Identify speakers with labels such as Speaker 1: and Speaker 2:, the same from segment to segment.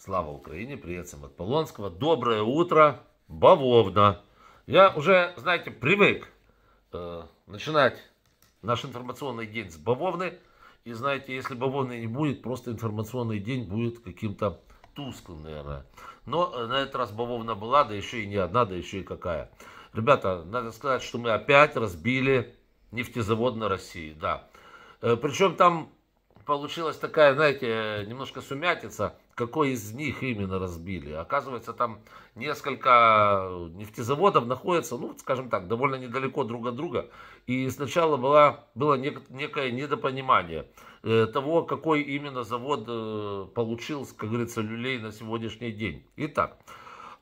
Speaker 1: Слава Украине, привет всем от Полонского. Доброе утро, бавовна. Я уже, знаете, привык э, начинать наш информационный день с бавовны. И знаете, если бавовны не будет, просто информационный день будет каким-то тусклым, наверное. Но э, на этот раз бавовна была, да еще и не одна, да еще и какая. Ребята, надо сказать, что мы опять разбили нефтезавод на России, да. Э, причем там получилась такая, знаете, немножко сумятица, какой из них именно разбили. Оказывается, там несколько нефтезаводов находятся, ну, скажем так, довольно недалеко друг от друга. И сначала была, было некое недопонимание э, того, какой именно завод э, получил, как говорится, люлей на сегодняшний день. Итак,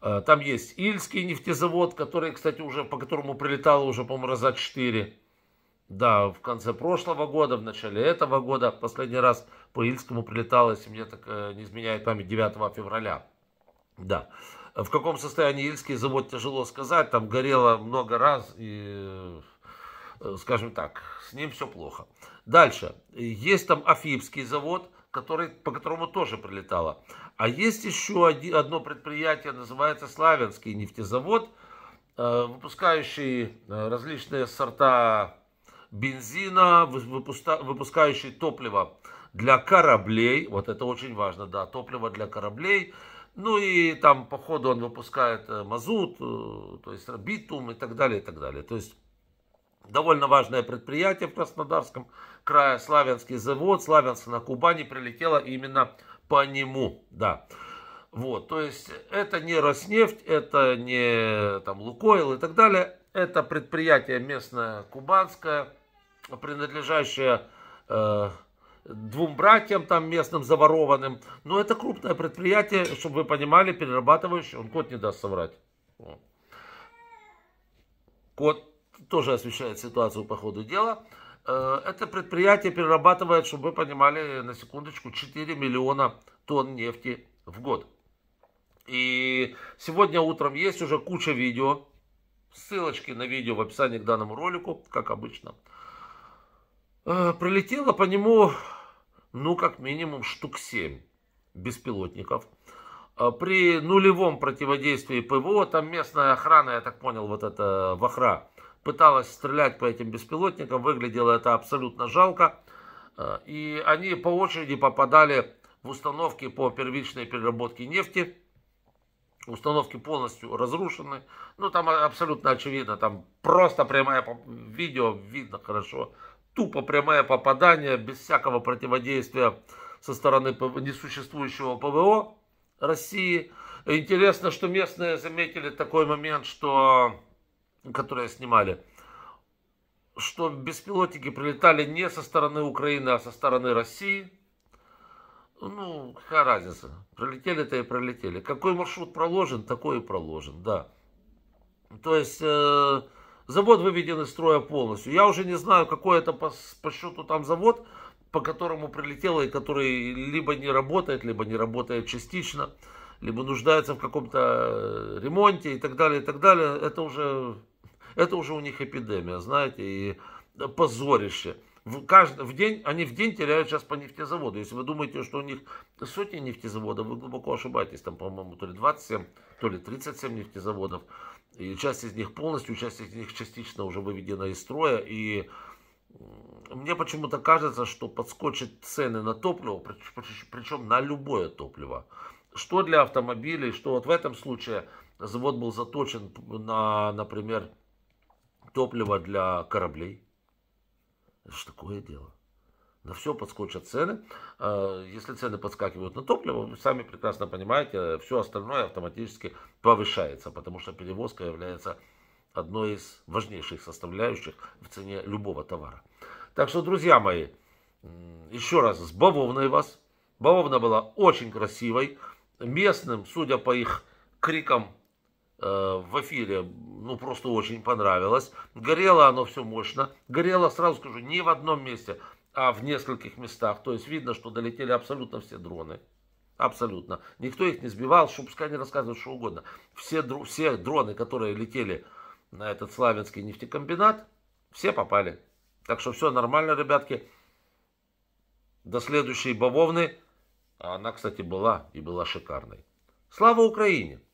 Speaker 1: э, там есть Ильский нефтезавод, который, кстати, уже по которому прилетало уже, по-моему, раза четыре. Да, в конце прошлого года, в начале этого года, последний раз по Ильскому прилетала, если мне так э, не изменяет память, 9 февраля. Да. В каком состоянии Ильский завод, тяжело сказать, там горело много раз, и, э, скажем так, с ним все плохо. Дальше. Есть там Афибский завод, который, по которому тоже прилетало. А есть еще один, одно предприятие, называется Славянский нефтезавод, э, выпускающий различные сорта бензина, выпускающий топливо для кораблей. Вот это очень важно, да, топливо для кораблей. Ну и там, по ходу, он выпускает э, мазут, э, то есть битум и так далее, и так далее. То есть довольно важное предприятие в Краснодарском крае, Славянский завод, Славянск на Кубани прилетело именно по нему, да. Вот, то есть это не Роснефть, это не там Лукойл и так далее, это предприятие местное кубанское, принадлежащее э, двум братьям там местным заворованным. Но это крупное предприятие, чтобы вы понимали, перерабатывающее. Он кот не даст соврать. Кот тоже освещает ситуацию по ходу дела. Э, это предприятие перерабатывает, чтобы вы понимали, на секундочку, 4 миллиона тонн нефти в год. И сегодня утром есть уже куча видео Ссылочки на видео в описании к данному ролику, как обычно. Э, пролетело по нему, ну, как минимум, штук 7 беспилотников. Э, при нулевом противодействии ПВО, там местная охрана, я так понял, вот эта вахра, пыталась стрелять по этим беспилотникам, выглядело это абсолютно жалко. Э, и они по очереди попадали в установки по первичной переработке нефти, установки полностью разрушены. Ну, там абсолютно очевидно, там просто прямое видео, видно хорошо. Тупо прямое попадание, без всякого противодействия со стороны несуществующего ПВО России. Интересно, что местные заметили такой момент, что, которые снимали, что беспилотники прилетали не со стороны Украины, а со стороны России – ну, какая разница? Пролетели-то и пролетели. Какой маршрут проложен, такой и проложен, да. То есть э, завод выведен из строя полностью. Я уже не знаю, какой это по, по счету там завод, по которому прилетело и который либо не работает, либо не работает частично, либо нуждается в каком-то э, ремонте и так далее, и так далее. Это уже, это уже у них эпидемия, знаете, и э, позорище. В, каждый, в, день, они в день теряют сейчас по нефтезаводу. Если вы думаете, что у них сотни нефтезаводов, вы глубоко ошибаетесь. Там, по-моему, то ли 27, то ли 37 нефтезаводов. И часть из них полностью, часть из них частично уже выведена из строя. И мне почему-то кажется, что подскочат цены на топливо, причем на любое топливо. Что для автомобилей, что вот в этом случае завод был заточен на, например, топливо для кораблей. Это же такое дело. На все подскочат цены. А, если цены подскакивают на топливо, вы сами прекрасно понимаете, все остальное автоматически повышается, потому что перевозка является одной из важнейших составляющих в цене любого товара. Так что, друзья мои, еще раз с бавовной вас. Бавовна была очень красивой. Местным, судя по их крикам, Э, в эфире, ну, просто очень понравилось. Горело оно все мощно. Горело, сразу скажу, не в одном месте, а в нескольких местах. То есть видно, что долетели абсолютно все дроны. Абсолютно. Никто их не сбивал, что пускай не рассказывают что угодно. Все, дро, все дроны, которые летели на этот славянский нефтекомбинат, все попали. Так что все нормально, ребятки. До следующей бавовны. А она, кстати, была и была шикарной. Слава Украине!